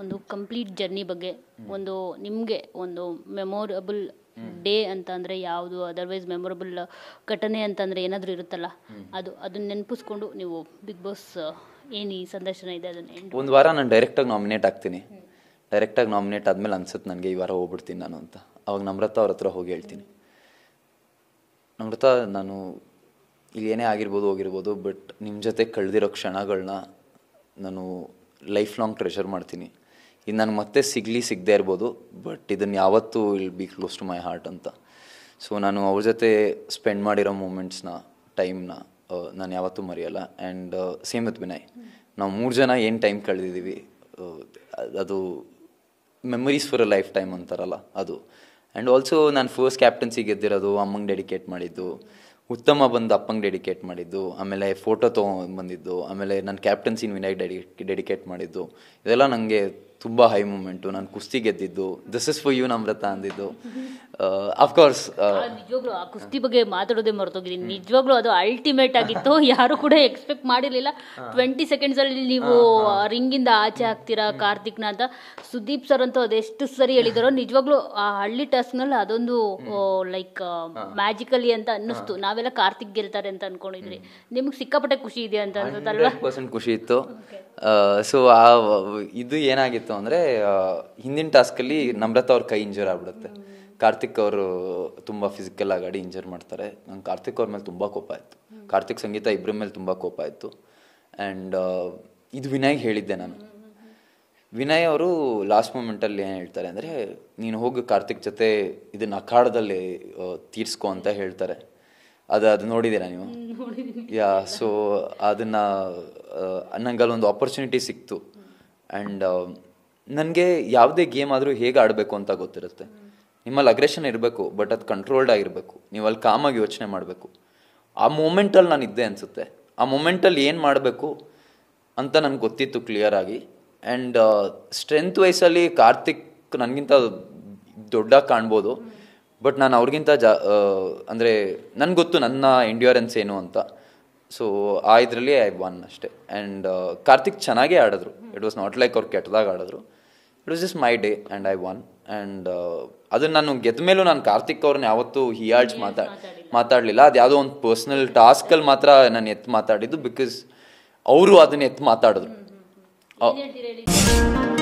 ಒಂದು complete journey ಬಗ್ಗೆ ಒಂದು ನಿಮಗೆ ಒಂದು ಮೆಮೊರಬಲ್ ಡೇ ಅಂತ ಅಂದರೆ ಯಾವುದು ಅದರ್ವೈಸ್ ಮೆಮೊರಬಲ್ ಘಟನೆ ಅಂತಂದರೆ ಏನಾದರೂ ಇರುತ್ತಲ್ಲ ಅದು ಅದನ್ನ ನೆನಪಿಸ್ಕೊಂಡು ನೀವು ಬಿಗ್ ಬಾಸ್ ಏನು ಈ ಸಂದರ್ಶನ ಇದೆ ಅದನ್ನ ಒಂದು ವಾರ ನಾನು ಡೈರೆಕ್ಟಾಗಿ ನಾಮಿನೇಟ್ ಆಗ್ತೀನಿ ಡೈರೆಕ್ಟಾಗಿ ನಾಮಿನೇಟ್ ಆದಮೇಲೆ ಅನ್ಸುತ್ತೆ ನನಗೆ ಈ ವಾರ ಹೋಗ್ಬಿಡ್ತೀನಿ ನಾನು ಅಂತ ಅವಾಗ ನಮ್ರತ ಅವ್ರ ಹತ್ರ ಹೋಗಿ ಹೇಳ್ತೀನಿ ನಮ್ರತ ನಾನು ಇಲ್ಲಿ ಏನೇ ಆಗಿರ್ಬೋದು ಹೋಗಿರ್ಬೋದು ಬಟ್ ನಿಮ್ಮ ಜೊತೆ ಕಳೆದಿರೋ ಕ್ಷಣಗಳನ್ನ ನಾನು ಲೈಫ್ ಲಾಂಗ್ ಟ್ರೆಷರ್ ಮಾಡ್ತೀನಿ ಇದು ನಾನು ಮತ್ತೆ ಸಿಗಲಿ ಸಿಗದೇ ಇರ್ಬೋದು ಬಟ್ ಇದನ್ನು ಯಾವತ್ತೂ will be close to my heart ಅಂತ ಸೊ ನಾನು ಅವ್ರ ಜೊತೆ ಸ್ಪೆಂಡ್ ಮಾಡಿರೋ ಮೂಮೆಂಟ್ಸ್ನ ಟೈಮ್ನ ನಾನು ಯಾವತ್ತೂ ಮರೆಯಲ್ಲ ಆ್ಯಂಡ್ ಸೇಮ್ ವಿತ್ ವಿನಯ್ ನಾವು ಮೂರು ಜನ ಏನು ಟೈಮ್ ಕಳೆದಿದ್ದೀವಿ ಅದು memories for a lifetime ಅಂತಾರಲ್ಲ ಅದು ಆ್ಯಂಡ್ ಆಲ್ಸೋ ನಾನು ಫಸ್ಟ್ ಕ್ಯಾಪ್ಟನ್ಸಿ ಗೆದ್ದಿರೋದು ಅಮ್ಮಂಗೆ ಡೆಡಿಕೇಟ್ ಮಾಡಿದ್ದು ಉತ್ತಮ ಬಂದು ಅಪ್ಪಂಗೆ ಡೆಡಿಕೇಟ್ ಮಾಡಿದ್ದು ಆಮೇಲೆ ಫೋಟೋ ತೊಗೊಂಡು ಬಂದಿದ್ದು ಆಮೇಲೆ ನನ್ನ ಕ್ಯಾಪ್ಟನ್ಸಿನ ವಿನಾಯಕ್ ಡೆಡಿ ಡೆಡಿಕೇಟ್ ಮಾಡಿದ್ದು ಇದೆಲ್ಲ ನನಗೆ ತುಂಬ ಹೈ ಮೂಮೆಂಟು ನಾನು ಕುಸ್ತಿ ಗೆದ್ದಿದ್ದು this is for you Namratha ಅಂದಿದ್ದು ಅಫ್ಕೋರ್ಸ್ uh, uh, ಆ ಕುಸ್ತಿ ಬಗ್ಗೆ ಮಾತಾಡೋದೇ ಮರ್ತೋಗಿದ್ದೀನಿ ನಿಜವಾಗ್ಲೂ ಅದು ಅಲ್ಟಿಮೇಟ್ ಆಗಿತ್ತು ಯಾರು ಕೂಡ ಎಕ್ಸ್ಪೆಕ್ಟ್ ಮಾಡಿರಲಿಲ್ಲ ಟ್ವೆಂಟಿ ಸೆಕೆಂಡ್ಸ್ ಅಲ್ಲಿ ನೀವು ರಿಂಗಿಂದ ಆಚೆ ಹಾಕ್ತೀರಾ ಕಾರ್ತಿಕ್ನ ಅಂತ ಸುದೀಪ್ ಸರ್ ಅಂತೂ ಅದೆಷ್ಟು ಸರಿ ಹೇಳಿದಾರೋ ನಿಜವಾಗ್ಲೂ ಆ ಹಳ್ಳಿ ನಲ್ಲಿ ಅದೊಂದು ಲೈಕ್ ಮ್ಯಾಜಿಕಲಿ ಅಂತ ಅನ್ನಿಸ್ತು ನಾವೆಲ್ಲ ಕಾರ್ತಿಕ್ ಗೆಲ್ತಾರೆ ಅಂತ ಅನ್ಕೊಂಡಿದ್ರಿ ನಿಮ್ಗೆ ಸಿಕ್ಕಾಪಟ್ಟೆ ಖುಷಿ ಇದೆ ಅಂತ ಅನ್ಸುತ್ತಲ್ವಾ ಖುಷಿ ಇತ್ತು ಸೊ ಇದು ಏನಾಗಿತ್ತು ಏನಾಗಿತ್ತು ಅಂದರೆ ಹಿಂದಿನ ಟಾಸ್ಕಲ್ಲಿ ನಮ್ರತಾ ಅವ್ರ ಕೈ ಇಂಜರ್ ಆಗ್ಬಿಡುತ್ತೆ ಕಾರ್ತಿಕ್ ಅವರು ತುಂಬ ಫಿಸಿಕಲ್ ಆಗಾಡಿ ಇಂಜರ್ ಮಾಡ್ತಾರೆ ನಂಗೆ ಕಾರ್ತಿಕ್ ಅವ್ರ ಮೇಲೆ ತುಂಬ ಕೋಪ ಆಯಿತು ಕಾರ್ತಿಕ್ ಸಂಗೀತ ಇಬ್ಬರ ಮೇಲೆ ತುಂಬ ಕೋಪ ಆಯಿತು ಆ್ಯಂಡ್ ಇದು ವಿನಯ್ ಹೇಳಿದ್ದೆ ನಾನು ವಿನಯ್ ಅವರು ಲಾಸ್ಟ್ ಮೂಮೆಂಟಲ್ಲಿ ಏನು ಹೇಳ್ತಾರೆ ಅಂದರೆ ನೀನು ಹೋಗಿ ಕಾರ್ತಿಕ್ ಜೊತೆ ಇದನ್ನು ಅಖಾಡದಲ್ಲಿ ತೀರ್ಸ್ಕೊ ಅಂತ ಹೇಳ್ತಾರೆ ಅದು ಅದು ನೋಡಿದ್ದೀರಾ ನೀವು ಯಾ ಸೊ ಅದನ್ನು ನನಗಲ್ಲೊಂದು ಆಪರ್ಚುನಿಟಿ ಸಿಕ್ತು ಆ್ಯಂಡ್ ನನಗೆ ಯಾವುದೇ ಗೇಮ್ ಆದರೂ ಹೇಗೆ ಆಡಬೇಕು ಅಂತ ಗೊತ್ತಿರುತ್ತೆ ನಿಮ್ಮಲ್ಲಿ ಅಗ್ರೆಷನ್ ಇರಬೇಕು ಬಟ್ ಅದು ಕಂಟ್ರೋಲ್ಡ್ ಆಗಿರಬೇಕು ನೀವು ಅಲ್ಲಿ ಕಾಮಾಗಿ ಯೋಚನೆ ಮಾಡಬೇಕು ಆ ಮೂಮೆಂಟಲ್ಲಿ ನಾನು ಇದ್ದೆ ಅನಿಸುತ್ತೆ ಆ ಮೂಮೆಂಟಲ್ಲಿ ಏನು ಮಾಡಬೇಕು ಅಂತ ನನಗೆ ಗೊತ್ತಿತ್ತು ಕ್ಲಿಯರಾಗಿ ಆ್ಯಂಡ್ ಸ್ಟ್ರೆಂತ್ ವೈಸಲ್ಲಿ ಕಾರ್ತಿಕ್ ನನಗಿಂತ ದೊಡ್ಡಾಗಿ ಕಾಣ್ಬೋದು ಬಟ್ ನಾನು ಅವ್ರಿಗಿಂತ ಜಾ ಅಂದರೆ ನನಗೆ ಗೊತ್ತು ನನ್ನ ಇಂಡ್ಯೂರೆನ್ಸ್ ಏನು ಅಂತ ಸೊ ಆ ಇದರಲ್ಲಿ ಐ ಒನ್ ಅಷ್ಟೇ ಆ್ಯಂಡ್ ಕಾರ್ತಿಕ್ ಚೆನ್ನಾಗೇ ಆಡಿದ್ರು ಇಟ್ ವಾಸ್ ನಾಟ್ ಲೈಕ್ ಅವ್ರು ಕೆಟ್ಟದಾಗ ಆಡಿದ್ರು it was just my day and I won and ಅದನ್ನು ನಾನು ಗೆದ್ದ ಮೇಲೂ ನಾನು ಕಾರ್ತಿಕ್ ಅವ್ರನ್ನ ಯಾವತ್ತೂ ಹಿಯಾಳ್ಸ್ ಮಾತಾ ಮಾತಾಡಲಿಲ್ಲ ಅದು ಯಾವುದೋ ಒಂದು ಪರ್ಸ್ನಲ್ ಟಾಸ್ಕಲ್ಲಿ ಮಾತ್ರ ನಾನು ಎತ್ತು ಮಾತಾಡಿದ್ದು ಬಿಕಾಸ್ ಅವರು ಅದನ್ನು ಎತ್ತು ಮಾತಾಡಿದ್ರು